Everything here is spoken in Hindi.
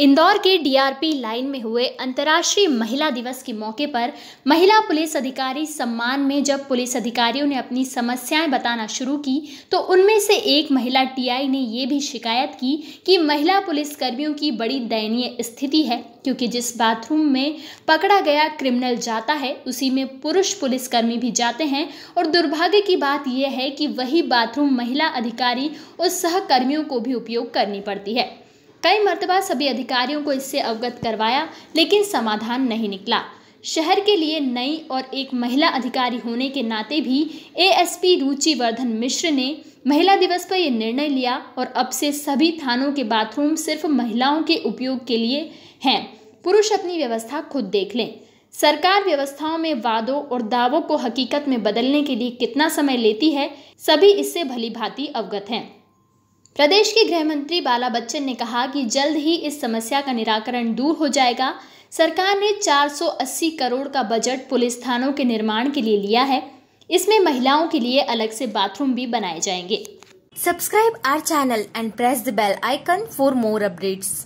इंदौर के डीआरपी लाइन में हुए अंतर्राष्ट्रीय महिला दिवस के मौके पर महिला पुलिस अधिकारी सम्मान में जब पुलिस अधिकारियों ने अपनी समस्याएं बताना शुरू की तो उनमें से एक महिला टीआई ने ये भी शिकायत की कि महिला पुलिसकर्मियों की बड़ी दयनीय स्थिति है क्योंकि जिस बाथरूम में पकड़ा गया क्रिमिनल जाता है उसी में पुरुष पुलिसकर्मी भी जाते हैं और दुर्भाग्य की बात यह है कि वही बाथरूम महिला अधिकारी और सहकर्मियों को भी उपयोग करनी पड़ती है कई मरतबा सभी अधिकारियों को इससे अवगत करवाया लेकिन समाधान नहीं निकला शहर के लिए नई और एक महिला अधिकारी होने के नाते भी एएसपी रुचि वर्धन मिश्र ने महिला दिवस पर यह निर्णय लिया और अब से सभी थानों के बाथरूम सिर्फ महिलाओं के उपयोग के लिए हैं पुरुष अपनी व्यवस्था खुद देख लें सरकार व्यवस्थाओं में वादों और दावों को हकीकत में बदलने के लिए कितना समय लेती है सभी इससे भली भांति अवगत हैं प्रदेश के गृह मंत्री बाला बच्चन ने कहा कि जल्द ही इस समस्या का निराकरण दूर हो जाएगा सरकार ने 480 करोड़ का बजट पुलिस थानों के निर्माण के लिए लिया है इसमें महिलाओं के लिए अलग से बाथरूम भी बनाए जाएंगे subscribe our channel and press the bell icon for more updates